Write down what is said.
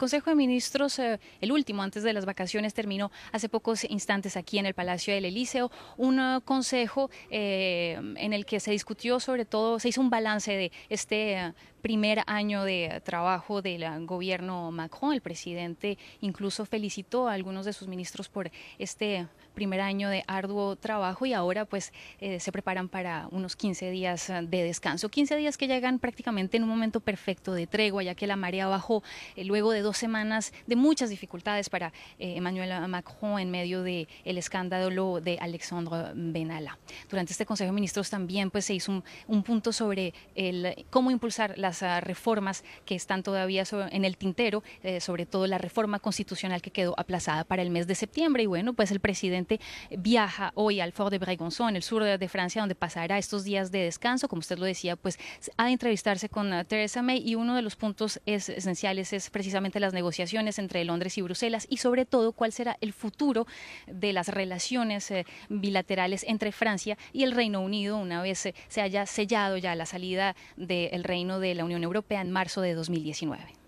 Consejo de Ministros, eh, el último antes de las vacaciones, terminó hace pocos instantes aquí en el Palacio del Elíseo, un eh, consejo eh, en el que se discutió sobre todo, se hizo un balance de este primer año de trabajo del gobierno Macron. El presidente incluso felicitó a algunos de sus ministros por este primer año de arduo trabajo y ahora pues se preparan para unos 15 días de descanso. 15 días que llegan prácticamente en un momento perfecto de tregua, ya que la marea bajó luego de dos semanas de muchas dificultades para eh, Emmanuel Macron en medio del el escándalo de Alexandre Benalla. Durante este Consejo de Ministros también pues, se hizo un, punto sobre el, cómo impulsar las ah, reformas que están todavía en el tintero, eh, sobre todo la reforma constitucional que quedó aplazada para el mes de septiembre. Y bueno, pues el presidente viaja hoy al Fort de Bregonzón, en el sur de, Francia, donde pasará estos días de descanso, como usted lo decía, pues a entrevistarse con teresa ah, Theresa May y uno de los puntos esenciales es precisamente las negociaciones entre Londres y Bruselas y sobre todo cuál será el futuro de las relaciones eh, bilaterales entre Francia y el Reino Unido una vez eh, se haya sellado ya la salida del Reino de la Unión Europea en marzo de 2019.